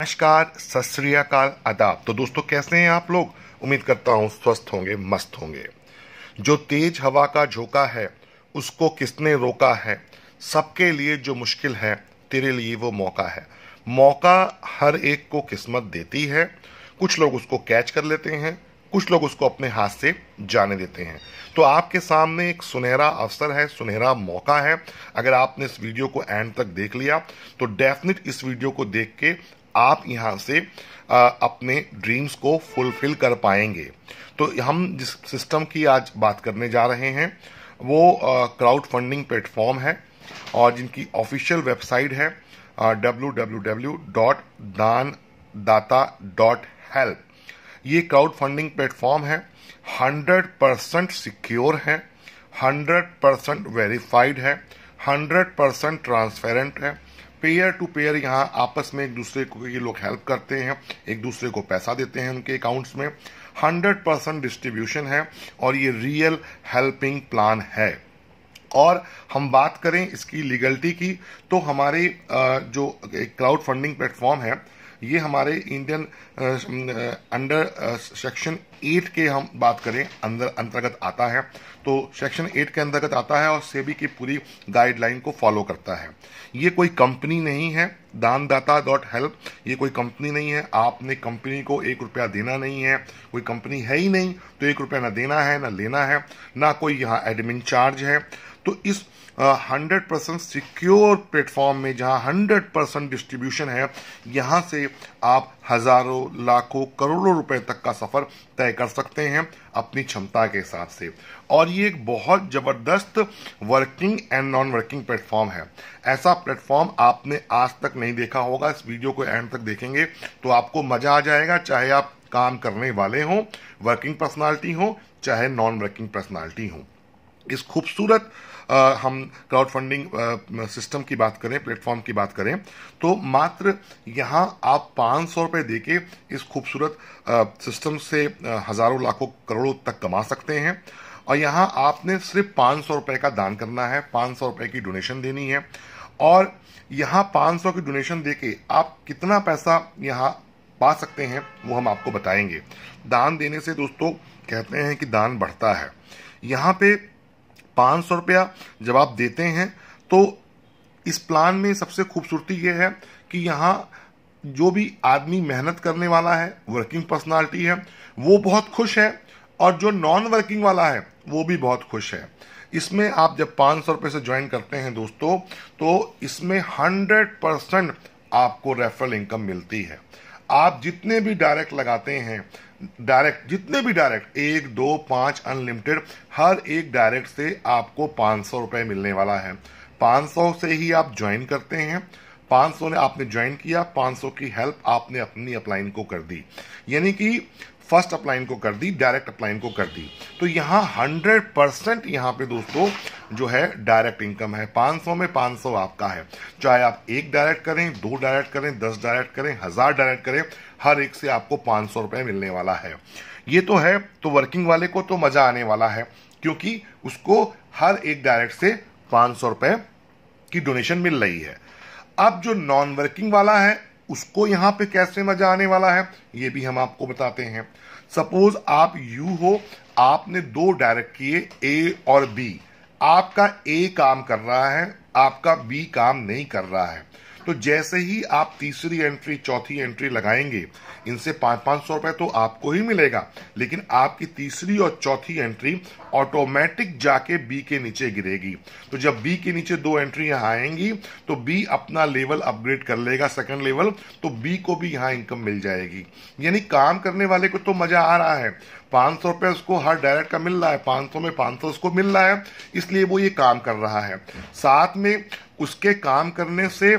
नमस्कार सतरियाकाल आदाब तो दोस्तों कैसे हैं आप लोग उम्मीद करता हूँ स्वस्थ होंगे मस्त होंगे जो तेज हवा का झोंका है उसको किसने रोका है सबके लिए जो मुश्किल है तेरे लिए वो मौका है मौका हर एक को किस्मत देती है कुछ लोग उसको कैच कर लेते हैं कुछ लोग उसको अपने हाथ से जाने देते हैं तो आपके सामने एक सुनहरा अवसर है सुनहरा मौका है अगर आपने इस वीडियो को एंड तक देख लिया तो डेफिनेट इस वीडियो को देख के आप यहाँ से अपने ड्रीम्स को फुलफिल कर पाएंगे तो हम जिस सिस्टम की आज बात करने जा रहे हैं वो क्राउड फंडिंग प्लेटफॉर्म है और जिनकी ऑफिशियल वेबसाइट है W W W dot Daan Data dot help ये क्राउड फंडिंग प्लेटफॉर्म है हंड्रेड परसेंट सिक्योर है हंड्रेड परसेंट वेरीफाइड है हंड्रेड परसेंट ट्रांसपेरेंट है पेयर टू पेयर यहाँ आपस में एक दूसरे को ये लोग हेल्प करते हैं एक दूसरे को पैसा देते हैं उनके अकाउंट्स में हंड्रेड परसेंट डिस्ट्रीब्यूशन है और ये रियल हेल्पिंग प्लान है और हम बात करें इसकी लीगलिटी की तो हमारे जो क्राउड फंडिंग प्लेटफॉर्म है ये हमारे इंडियन अंडर सेक्शन एट के हम बात करें अंदर अंतर्गत आता है तो सेक्शन एट के अंतर्गत आता है और सेबी की पूरी गाइडलाइन को फॉलो करता है ये कोई कंपनी नहीं है दानदाता डॉट हेल्प ये कोई कंपनी नहीं है आपने कंपनी को एक रुपया देना नहीं है कोई कंपनी है ही नहीं तो एक रुपया ना देना है ना लेना है ना कोई यहाँ एडमिन चार्ज है तो इस हंड्रेड परसेंट सिक्योर प्लेटफॉर्म में जहाँ हंड्रेड परसेंट डिस्ट्रीब्यूशन है यहां से आप हजारों लाखों करोड़ों रुपए तक का सफर तय कर सकते हैं अपनी क्षमता के हिसाब से और ये एक बहुत ज़बरदस्त working and non working platform है ऐसा प्लेटफॉर्म आपने आज तक नहीं देखा होगा इस वीडियो को एंड तक देखेंगे तो आपको मज़ा आ जाएगा चाहे आप काम करने वाले हों वर्किंग पर्सनालिटी हो चाहे नॉन वर्किंग पर्सनालिटी हों इस खूबसूरत हम क्राउड फंडिंग सिस्टम की बात करें प्लेटफॉर्म की बात करें तो मात्र यहाँ आप पाँच सौ रुपये दे के इस खूबसूरत सिस्टम से हज़ारों लाखों करोड़ों तक कमा सकते हैं और यहाँ आपने सिर्फ पाँच सौ रुपये का दान करना है पाँच सौ रुपये की डोनेशन देनी है और यहाँ पाँच सौ की डोनेशन दे के आप कितना पैसा यहाँ पा सकते हैं वो हम आपको बताएंगे दान देने से दोस्तों कहते हैं कि दान बढ़ता है यहाँ पे पांच सौ रुपया जब आप देते हैं तो इस प्लान में सबसे खूबसूरती यह है कि यहां जो भी आदमी मेहनत करने वाला है वर्किंग पर्सनालिटी है वो बहुत खुश है और जो नॉन वर्किंग वाला है वो भी बहुत खुश है इसमें आप जब पांच सौ रुपए से ज्वाइन करते हैं दोस्तों तो इसमें हंड्रेड परसेंट आपको रेफरल इनकम मिलती है आप जितने भी डायरेक्ट लगाते हैं डायरेक्ट जितने भी डायरेक्ट एक दो पांच अनलिमिटेड हर एक डायरेक्ट से आपको पांच सौ रुपए मिलने वाला है पांच सौ से ही आप ज्वाइन करते हैं पांच सौ ने आपने ज्वाइन किया पांच सौ की हेल्प आपने अपनी अपलाइन को कर दी यानी कि फर्स्ट अपलाइन को कर दी डायरेक्ट अपलाइन को कर दी तो यहाँ हंड्रेड परसेंट यहाँ पे दोस्तों जो है डायरेक्ट इनकम है 500 में 500 आपका है चाहे आप एक डायरेक्ट करें दो डायरेक्ट करें दस डायरेक्ट करें हजार डायरेक्ट करें हर एक से आपको पाँच सौ रुपये मिलने वाला है ये तो है तो वर्किंग वाले को तो मज़ा आने वाला है क्योंकि उसको हर एक डायरेक्ट से पाँच सौ रुपये की डोनेशन मिल रही है अब जो नॉन वर्किंग वाला है उसको यहाँ पे कैसे मजा आने वाला है ये भी हम आपको बताते हैं सपोज आप यू हो आपने दो डायरेक्ट किए ए और बी आपका ए काम कर रहा है आपका बी काम नहीं कर रहा है तो जैसे ही आप तीसरी एंट्री चौथी एंट्री लगाएंगे इनसे पांच पांच सौ रुपए तो आपको ही मिलेगा लेकिन आपकी तीसरी और चौथी एंट्री ऑटोमेटिक जाके बी के नीचे गिरेगी तो जब बी के नीचे दो एंट्री यहां आएंगी तो बी अपना लेवल अपग्रेड कर लेगा सेकंड लेवल तो बी को भी यहाँ इनकम मिल जाएगी यानी काम करने वाले को तो मज़ा आ रहा है पांच सौ रुपए उसको हर डायरेक्ट का मिल रहा है पांच सौ में पांच सौ उसको मिल रहा है इसलिए वो ये काम कर रहा है साथ में उसके काम करने से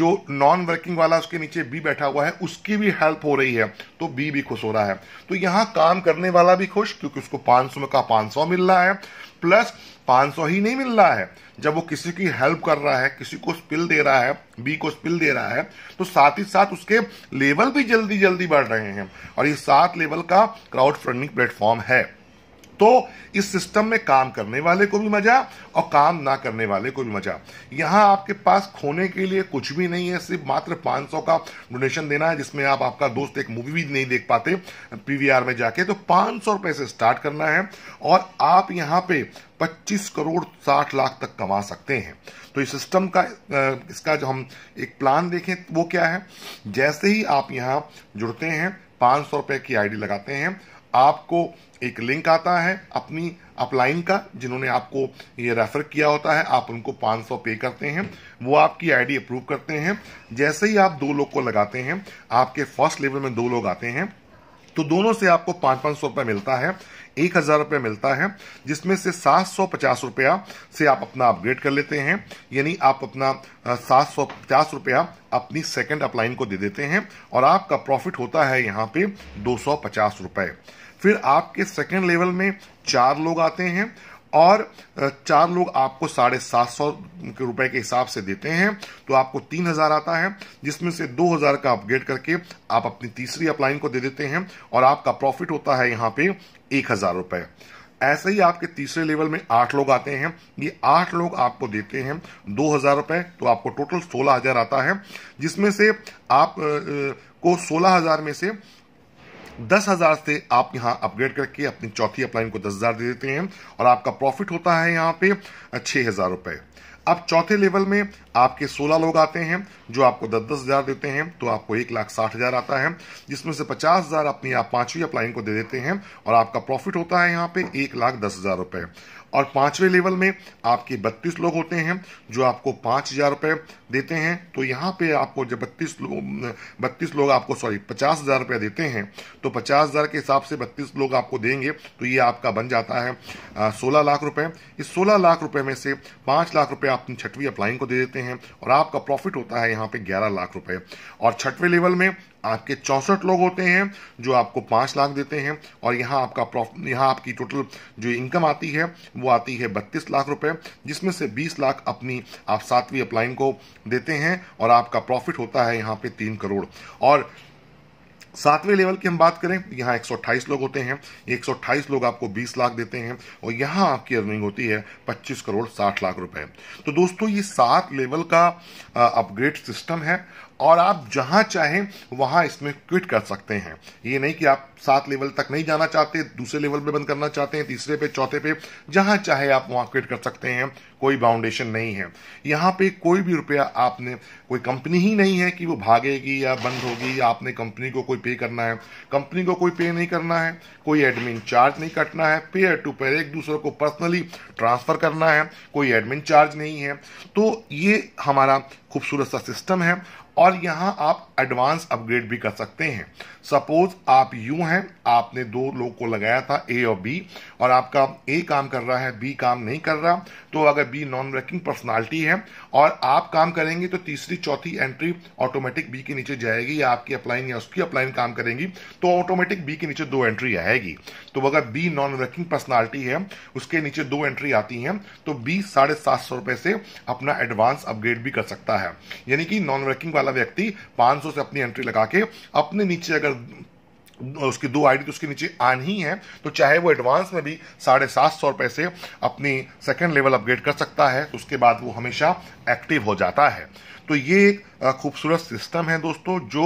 जो नॉन वर्किंग वाला उसके नीचे बी बैठा हुआ है उसकी भी हेल्प हो रही है तो बी भी खुश हो रहा है तो यहाँ काम करने वाला भी खुश क्योंकि उसको पांच सौ में का पाँच सौ मिल रहा है प्लस पांच सौ ही नहीं मिल रहा है जब वो किसी की हेल्प कर रहा है किसी को स्पिल दे रहा है बी को स्पिल दे रहा है तो साथ ही साथ उसके लेवल भी जल्दी जल्दी बढ़ रहे हैं और ये सात लेवल का क्राउड फंडिंग प्लेटफॉर्म है तो इस सिस्टम में काम करने वाले को भी मजा और काम ना करने वाले को भी मजा यहाँ आपके पास खोने के लिए कुछ भी नहीं है सिर्फ मात्र 500 का डोनेशन देना है जिसमें आप आपका दोस्त एक मूवी भी नहीं देख पाते पीवीआर में जाके तो पांच सौ रुपए से स्टार्ट करना है और आप यहाँ पे 25 करोड़ 60 लाख तक कमा सकते हैं तो इस सिस्टम का इसका जो हम एक प्लान देखें वो क्या है जैसे ही आप यहाँ जुड़ते हैं पाँच सौ रुपये की आईडी लगाते हैं आपको एक लिंक आता है अपनी अपलाइन का जिन्होंने आपको ये रेफर किया होता है आप उनको 500 पे करते हैं वो आपकी आईडी अप्रूव करते हैं जैसे ही आप दो लोग को लगाते हैं आपके फर्स्ट लेवल में दो लोग आते हैं तो दोनों से आपको पांच पांच सौ रुपया मिलता है एक हजार रुपया मिलता है जिसमें से सात सौ पचास रुपया से आप अपना अपग्रेड कर लेते हैं यानी आप अपना सात सौ पचास रुपया अपनी सेकंड अपलाइन को दे देते हैं और आपका प्रॉफिट होता है यहाँ पे दो सौ पचास रुपए फिर आपके सेकंड लेवल में चार लोग आते हैं और चार लोग आपको साढ़े सात सौ रुपए के हिसाब से देते हैं तो आपको तीन हज़ार आता है जिसमें से दो हज़ार का अपग्रेड करके आप अपनी तीसरी अपलाइन को दे देते हैं और आपका प्रॉफिट होता है यहाँ पे एक हज़ार रुपए ऐसे ही आपके तीसरे लेवल में आठ लोग आते हैं ये आठ लोग आपको देते हैं दो हज़ार रुपए तो आपको टोटल सोलह हज़ार आता है जिसमें से आप को सोलह हज़ार में से दस हजार से आप यहाँ अपग्रेड करके अपनी चौथी अपलाइन को दस हजार दे देते हैं और आपका प्रॉफिट होता है यहां पे छह हजार रुपए अब चौथे लेवल में आपके 16 लोग आते हैं जो आपको दस दस हज़ार देते हैं तो आपको एक लाख साठ हज़ार आता है जिसमें से पचास हज़ार अपनी आप पांचवी अपलाइन को दे देते हैं और आपका प्रॉफिट होता है यहाँ पे एक लाख दस हज़ार रुपए और पांचवे लेवल में आपके बत्तीस लोग होते हैं जो आपको पाँच हजार रुपये देते हैं तो यहाँ पे आपको जब बत्तीस लोग बत्तीस लोग आपको सॉरी पचास हजार रुपया देते हैं तो पचास हजार के हिसाब से बत्तीस लोग आपको देंगे तो ये आपका बन जाता है सोलह लाख रुपये इस सोलह लाख रुपये में से पाँच लाख रुपये आप छठवीं अप्लाइंग को दे देते हैं और आपका प्रॉफिट होता है यहाँ पे ग्यारह लाख रुपये और छठवें लेवल में आपके चौंसठ लोग होते हैं जो आपको पाँच लाख देते हैं और यहाँ आपका प्रॉफिट यहाँ आपकी टोटल जो इनकम आती है वो आती है बत्तीस लाख रुपए जिसमें से बीस लाख अपनी आप सातवीं अप्लाइन को देते हैं और आपका प्रॉफिट होता है यहाँ पे तीन करोड़ और सातवें लेवल की हम बात करें यहाँ एक लोग होते हैं एक लोग आपको 20 लाख देते हैं और यहाँ आपकी अर्निंग होती है 25 करोड़ 60 लाख रुपए तो दोस्तों ये सात लेवल का अपग्रेड सिस्टम है और आप जहां चाहें वहां इसमें क्विट कर सकते हैं ये नहीं कि आप सात लेवल तक नहीं जाना चाहते दूसरे लेवल पे बंद करना चाहते हैं तीसरे पे चौथे पे जहां चाहे आप वहां क्विट कर सकते हैं कोई बाउंडेशन नहीं है यहाँ पे कोई भी रुपया आपने कोई कंपनी ही नहीं है कि वो भागेगी या बंद होगी या आपने कंपनी को कोई पे करना है कंपनी को कोई पे नहीं करना है कोई एडमिन चार्ज नहीं कटना है पेयर टू पेयर एक दूसरे को पर्सनली ट्रांसफर करना है कोई एडमिन चार्ज नहीं है तो ये हमारा खूबसूरत सा सिस्टम है और यहाँ आप एडवांस अपग्रेड भी कर सकते हैं सपोज आप यू हैं आपने दो लोग को लगाया था ए और बी और आपका ए काम कर रहा है बी काम नहीं कर रहा तो अगर बी नॉन वर्किंग पर्सनालिटी है और आप काम करेंगे तो तीसरी चौथी एंट्री ऑटोमेटिक बी के नीचे जाएगी या आपकी अपलाइन या उसकी अपलाइन काम करेंगी तो ऑटोमेटिक बी के नीचे दो एंट्री आएगी तो अगर बी नॉन वर्किंग पर्सनालिटी है उसके नीचे दो एंट्री आती हैं तो बी साढ़े सात सौ रुपए से अपना एडवांस अपग्रेड भी कर सकता है यानी कि नॉन वर्किंग वाला व्यक्ति पांच सौ से अपनी एंट्री लगा के अपने नीचे अगर उसकी दो आईडी तो उसके नीचे आन ही है तो चाहे वो एडवांस में भी साढ़े सात सौ रुपए से अपनी सेकेंड लेवल अपग्रेड कर सकता है तो उसके बाद वो हमेशा एक्टिव हो जाता है तो ये एक खूबसूरत सिस्टम है दोस्तों जो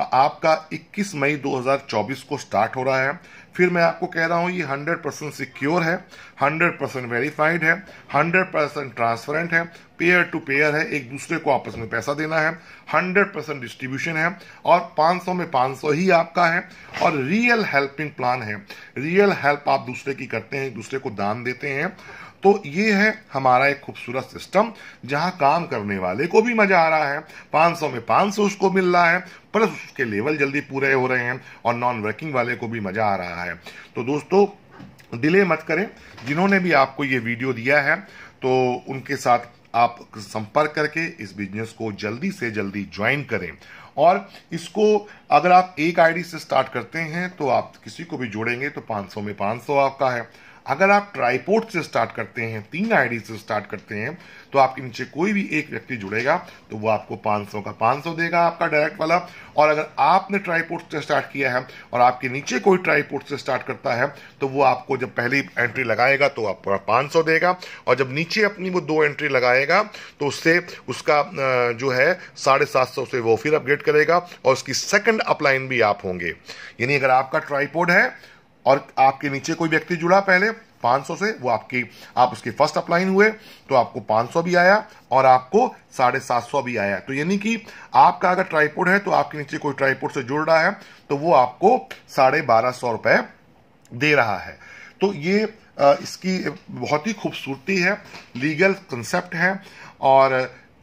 आपका 21 मई 2024 को स्टार्ट हो रहा है फिर मैं आपको कह रहा हूँ ये 100 परसेंट सिक्योर है 100 परसेंट वेरीफाइड है 100 परसेंट ट्रांसपेरेंट है पेयर टू पेयर है एक दूसरे को आपस में पैसा देना है 100 परसेंट डिस्ट्रीब्यूशन है और 500 में 500 ही आपका है और रियल हेल्पिंग प्लान है रियल हेल्प आप दूसरे की करते हैं दूसरे को दान देते हैं तो ये है हमारा एक खूबसूरत सिस्टम जहां काम करने वाले को भी मजा आ रहा है 500 में 500 उसको मिल रहा है प्लस उसके लेवल जल्दी पूरे हो रहे हैं और नॉन वर्किंग वाले को भी मजा आ रहा है तो दोस्तों डिले मत करें जिन्होंने भी आपको ये वीडियो दिया है तो उनके साथ आप संपर्क करके इस बिजनेस को जल्दी से जल्दी ज्वाइन करें और इसको अगर आप एक आईडी से स्टार्ट करते हैं तो आप किसी को भी जोड़ेंगे तो 500 में 500 आपका है अगर आप ट्राईपोर्ट से स्टार्ट करते हैं तीन आईडी से स्टार्ट करते हैं तो आपके नीचे कोई भी एक व्यक्ति जुड़ेगा तो वो आपको 500 का 500 देगा आपका डायरेक्ट वाला और अगर आपने ट्राईपोर्ट से स्टार्ट किया है और आपके नीचे कोई ट्राईपोर्ट से स्टार्ट करता है तो वो आपको जब पहली एंट्री लगाएगा तो आपको पाँच देगा और जब नीचे अपनी वो दो एंट्री लगाएगा तो उससे उसका जो है साढ़े सात सौ से वो फिर अपग्रेड करेगा और उसकी सेकंड अपलाइन भी आप होंगे यानी अगर आपका ट्राईपोर्ड है और आपके नीचे कोई व्यक्ति जुड़ा पहले 500 से वो आपकी आप उसके फर्स्ट अपलाइन हुए तो आपको 500 भी आया और आपको साढ़े सात सौ भी आया तो यानी कि आपका अगर ट्राईपोड है तो आपके नीचे कोई ट्राईपोड से जुड़ रहा है तो वो आपको साढ़े बारह सौ रुपए दे रहा है तो ये इसकी बहुत ही खूबसूरती है लीगल कंसेप्ट है और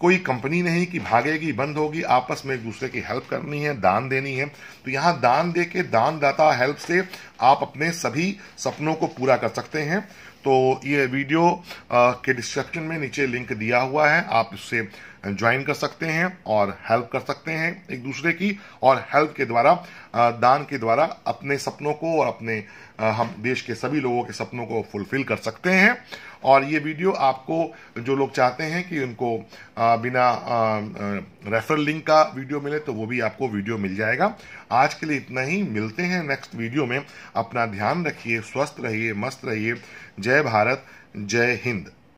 कोई कंपनी नहीं कि भागेगी बंद होगी आपस में एक दूसरे की हेल्प करनी है दान देनी है तो यहां दान दे के दानदाता हेल्प से आप अपने सभी सपनों को पूरा कर सकते हैं तो ये वीडियो के डिस्क्रिप्शन में नीचे लिंक दिया हुआ है आप इससे ज्वाइन कर सकते हैं और हेल्प कर सकते हैं एक दूसरे की और हेल्प के द्वारा दान के द्वारा अपने सपनों को और अपने हम देश के सभी लोगों के सपनों को फुलफिल कर सकते हैं और ये वीडियो आपको जो लोग चाहते हैं कि उनको बिना रेफरल लिंक का वीडियो मिले तो वो भी आपको वीडियो मिल जाएगा आज के लिए इतना ही मिलते हैं नेक्स्ट वीडियो में अपना ध्यान रखिए स्वस्थ रहिए मस्त रहिए जय भारत जय हिंद